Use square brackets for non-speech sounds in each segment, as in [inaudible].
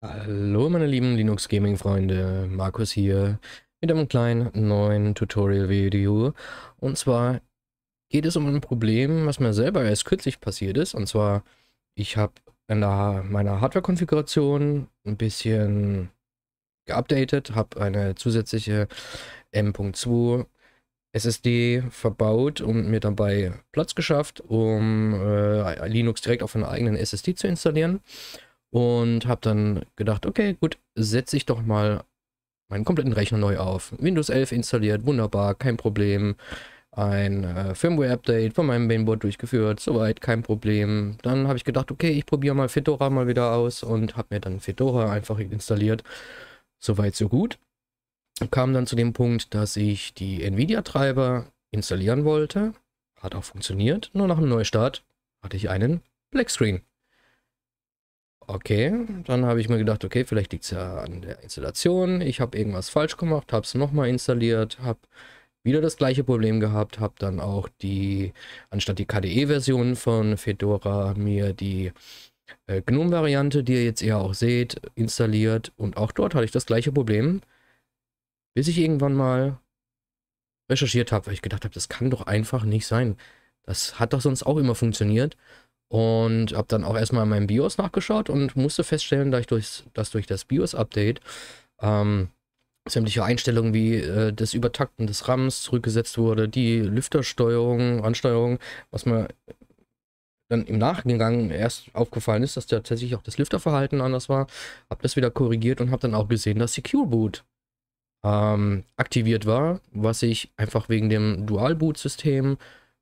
Hallo meine lieben Linux Gaming Freunde, Markus hier mit einem kleinen neuen Tutorial Video und zwar geht es um ein Problem, was mir selber erst kürzlich passiert ist und zwar ich habe in der, meiner Hardware Konfiguration ein bisschen geupdatet, habe eine zusätzliche M.2 SSD verbaut und mir dabei Platz geschafft, um äh, Linux direkt auf einer eigenen SSD zu installieren und habe dann gedacht, okay, gut, setze ich doch mal meinen kompletten Rechner neu auf. Windows 11 installiert, wunderbar, kein Problem. Ein äh, Firmware-Update von meinem Mainboard durchgeführt, soweit kein Problem. Dann habe ich gedacht, okay, ich probiere mal Fedora mal wieder aus und habe mir dann Fedora einfach installiert. Soweit so gut. Kam dann zu dem Punkt, dass ich die Nvidia-Treiber installieren wollte. Hat auch funktioniert. Nur nach dem Neustart hatte ich einen Black Screen. Okay, dann habe ich mir gedacht, okay, vielleicht liegt es ja an der Installation. Ich habe irgendwas falsch gemacht, habe es nochmal installiert, habe wieder das gleiche Problem gehabt, habe dann auch die, anstatt die KDE-Version von Fedora, mir die äh, GNOME-Variante, die ihr jetzt eher auch seht, installiert. Und auch dort hatte ich das gleiche Problem, bis ich irgendwann mal recherchiert habe, weil ich gedacht habe, das kann doch einfach nicht sein. Das hat doch sonst auch immer funktioniert. Und habe dann auch erstmal in meinem BIOS nachgeschaut und musste feststellen, dass, durchs, dass durch das BIOS-Update ähm, sämtliche Einstellungen wie äh, das Übertakten des RAMs zurückgesetzt wurde, die Lüftersteuerung, Ansteuerung, was mir dann im Nachgang erst aufgefallen ist, dass tatsächlich auch das Lüfterverhalten anders war, habe das wieder korrigiert und habe dann auch gesehen, dass Secure Boot ähm, aktiviert war, was ich einfach wegen dem Dual Boot System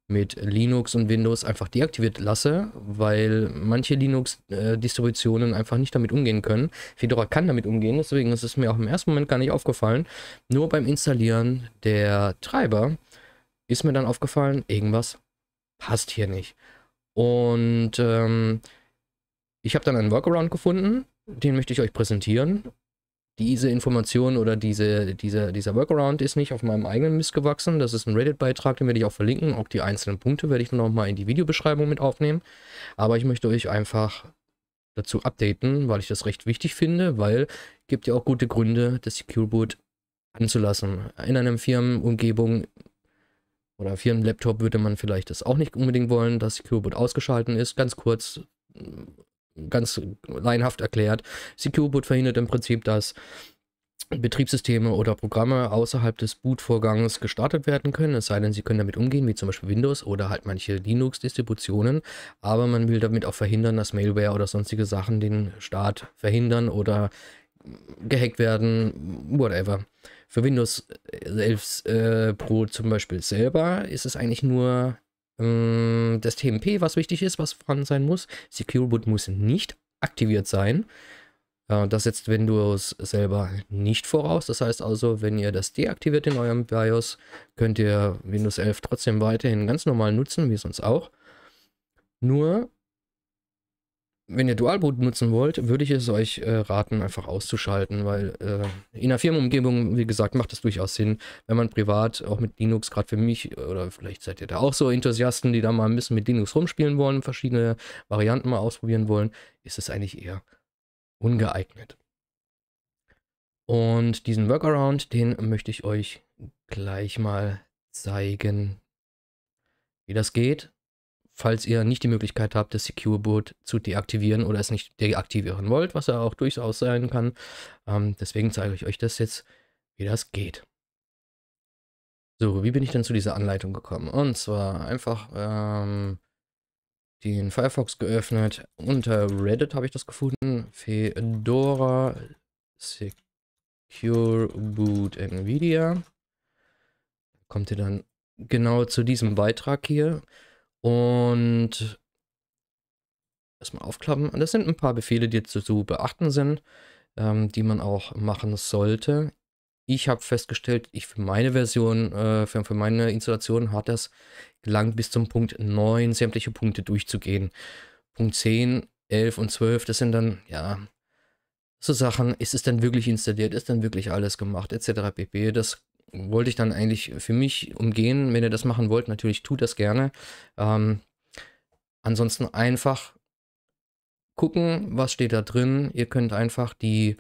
mit Linux und Windows einfach deaktiviert lasse, weil manche Linux-Distributionen einfach nicht damit umgehen können. Fedora kann damit umgehen, deswegen ist es mir auch im ersten Moment gar nicht aufgefallen. Nur beim Installieren der Treiber ist mir dann aufgefallen, irgendwas passt hier nicht. Und ähm, ich habe dann einen Workaround gefunden, den möchte ich euch präsentieren diese Information oder diese, diese, dieser Workaround ist nicht auf meinem eigenen Mist gewachsen. Das ist ein Reddit-Beitrag, den werde ich auch verlinken. Auch die einzelnen Punkte werde ich noch mal in die Videobeschreibung mit aufnehmen. Aber ich möchte euch einfach dazu updaten, weil ich das recht wichtig finde, weil es gibt ja auch gute Gründe, das Secure Boot anzulassen. In einer Firmenumgebung oder Firmenlaptop würde man vielleicht das auch nicht unbedingt wollen, dass Secure Boot ausgeschalten ist. Ganz kurz, ganz leinhaft erklärt. Secure Boot verhindert im Prinzip, dass Betriebssysteme oder Programme außerhalb des Bootvorgangs gestartet werden können, es sei denn, sie können damit umgehen, wie zum Beispiel Windows oder halt manche Linux-Distributionen, aber man will damit auch verhindern, dass Malware oder sonstige Sachen den Start verhindern oder gehackt werden, whatever. Für Windows 11 äh, Pro zum Beispiel selber ist es eigentlich nur ähm, das TMP, was wichtig ist, was vorhanden sein muss. Secure Boot muss nicht aktiviert sein. Äh, das setzt Windows selber nicht voraus. Das heißt also, wenn ihr das deaktiviert in eurem BIOS, könnt ihr Windows 11 trotzdem weiterhin ganz normal nutzen, wie sonst auch. Nur wenn ihr Dualboot nutzen wollt, würde ich es euch äh, raten, einfach auszuschalten, weil äh, in einer Firmenumgebung, wie gesagt, macht es durchaus Sinn, wenn man privat auch mit Linux, gerade für mich, oder vielleicht seid ihr da auch so Enthusiasten, die da mal ein bisschen mit Linux rumspielen wollen, verschiedene Varianten mal ausprobieren wollen, ist es eigentlich eher ungeeignet. Und diesen Workaround, den möchte ich euch gleich mal zeigen, wie das geht falls ihr nicht die Möglichkeit habt, das Secure Boot zu deaktivieren oder es nicht deaktivieren wollt, was ja auch durchaus sein kann. Ähm, deswegen zeige ich euch das jetzt, wie das geht. So, wie bin ich denn zu dieser Anleitung gekommen? Und zwar einfach ähm, den Firefox geöffnet. Unter Reddit habe ich das gefunden. Fedora Secure Boot Nvidia. Kommt ihr dann genau zu diesem Beitrag hier. Und erstmal aufklappen. Das sind ein paar Befehle, die zu, zu beachten sind, ähm, die man auch machen sollte. Ich habe festgestellt, ich für meine Version, äh, für, für, meine Installation hat das gelangt, bis zum Punkt 9 sämtliche Punkte durchzugehen. Punkt 10, 11 und 12, das sind dann, ja, so Sachen, ist es dann wirklich installiert, ist dann wirklich alles gemacht, etc. pp. Das wollte ich dann eigentlich für mich umgehen. Wenn ihr das machen wollt, natürlich tut das gerne. Ähm, ansonsten einfach gucken, was steht da drin. Ihr könnt einfach die,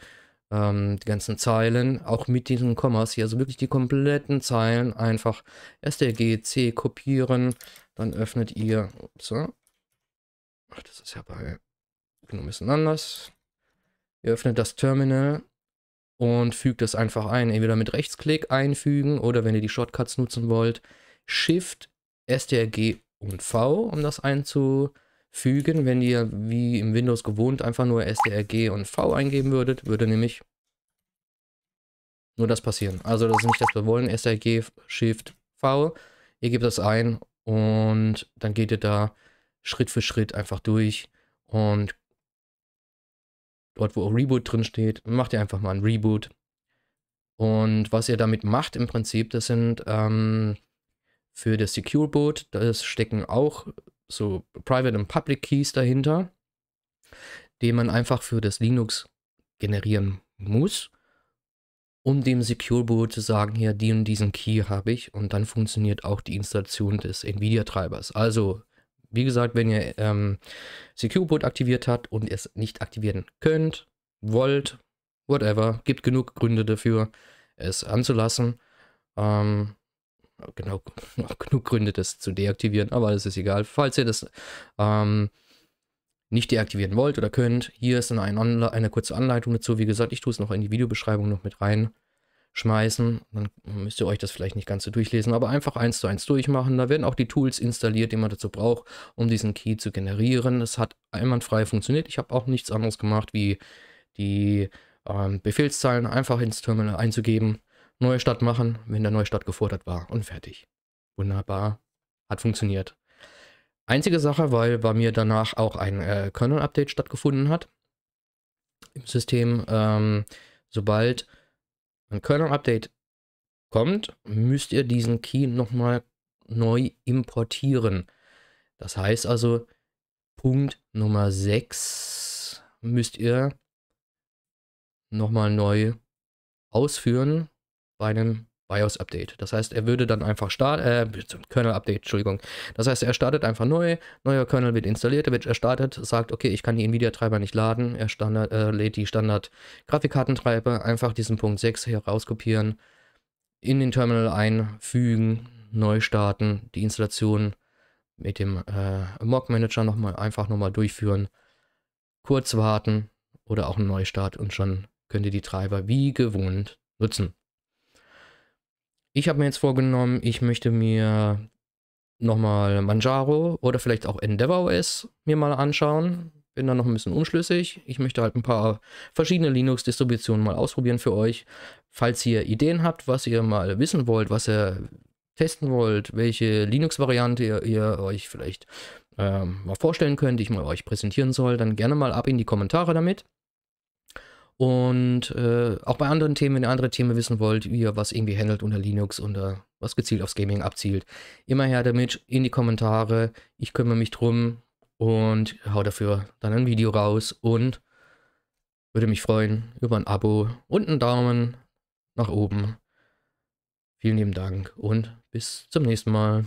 ähm, die ganzen Zeilen, auch mit diesen Kommas hier, also wirklich die kompletten Zeilen, einfach STRG, kopieren. Dann öffnet ihr, ups, ach, das ist ja bei, genau ein bisschen anders. Ihr öffnet das Terminal und fügt es einfach ein. Entweder mit Rechtsklick einfügen oder wenn ihr die Shortcuts nutzen wollt, Shift, STRG und V, um das einzufügen. Wenn ihr wie im Windows gewohnt einfach nur STRG und V eingeben würdet, würde nämlich nur das passieren. Also das ist nicht das, was wir wollen. STRG, Shift, V. Ihr gebt das ein und dann geht ihr da Schritt für Schritt einfach durch und dort wo auch Reboot drin steht, macht ihr einfach mal ein Reboot. Und was ihr damit macht im Prinzip, das sind ähm, für das Secure Boot, das stecken auch so Private und Public Keys dahinter, die man einfach für das Linux generieren muss, um dem Secure Boot zu sagen, hier, den und diesen Key habe ich und dann funktioniert auch die Installation des Nvidia-Treibers. Also wie gesagt, wenn ihr ähm, Secure Boot aktiviert habt und es nicht aktivieren könnt, wollt, whatever, gibt genug Gründe dafür, es anzulassen. Ähm, genau, [laughs] genug Gründe, das zu deaktivieren, aber es ist egal. Falls ihr das ähm, nicht deaktivieren wollt oder könnt, hier ist eine, eine kurze Anleitung dazu. Wie gesagt, ich tue es noch in die Videobeschreibung noch mit rein schmeißen. Dann müsst ihr euch das vielleicht nicht ganz so durchlesen, aber einfach eins zu eins durchmachen. Da werden auch die Tools installiert, die man dazu braucht, um diesen Key zu generieren. Es hat einwandfrei funktioniert. Ich habe auch nichts anderes gemacht, wie die ähm, Befehlszeilen einfach ins Terminal einzugeben, Neustart machen, wenn der Neustart gefordert war und fertig. Wunderbar, hat funktioniert. Einzige Sache, weil bei mir danach auch ein äh, Kernel-Update stattgefunden hat im System, ähm, sobald ein Kernel-Update kommt, müsst ihr diesen Key nochmal neu importieren. Das heißt also, Punkt Nummer 6 müsst ihr nochmal neu ausführen bei einem BIOS-Update. Das heißt, er würde dann einfach starten, äh, Kernel-Update, Entschuldigung. Das heißt, er startet einfach neu, neuer Kernel wird installiert, er wird erstartet, sagt, okay, ich kann die NVIDIA-Treiber nicht laden, er standard, äh, lädt die Standard-Grafikkartentreiber, einfach diesen Punkt 6 hier rauskopieren, in den Terminal einfügen, neu starten, die Installation mit dem äh, Mock-Manager nochmal, einfach nochmal durchführen, kurz warten oder auch einen Neustart und schon könnt ihr die Treiber wie gewohnt nutzen. Ich habe mir jetzt vorgenommen, ich möchte mir nochmal Manjaro oder vielleicht auch Endeavor OS mir mal anschauen. Bin da noch ein bisschen unschlüssig. Ich möchte halt ein paar verschiedene Linux-Distributionen mal ausprobieren für euch. Falls ihr Ideen habt, was ihr mal wissen wollt, was ihr testen wollt, welche Linux-Variante ihr, ihr, euch vielleicht ähm, mal vorstellen könnt, die ich mal euch präsentieren soll, dann gerne mal ab in die Kommentare damit. Und äh, auch bei anderen Themen, wenn ihr andere Themen wissen wollt, wie ihr was irgendwie handelt unter Linux oder was gezielt aufs Gaming abzielt, immer her damit in die Kommentare. Ich kümmere mich drum und hau dafür dann ein Video raus und würde mich freuen über ein Abo und einen Daumen nach oben. Vielen lieben Dank und bis zum nächsten Mal.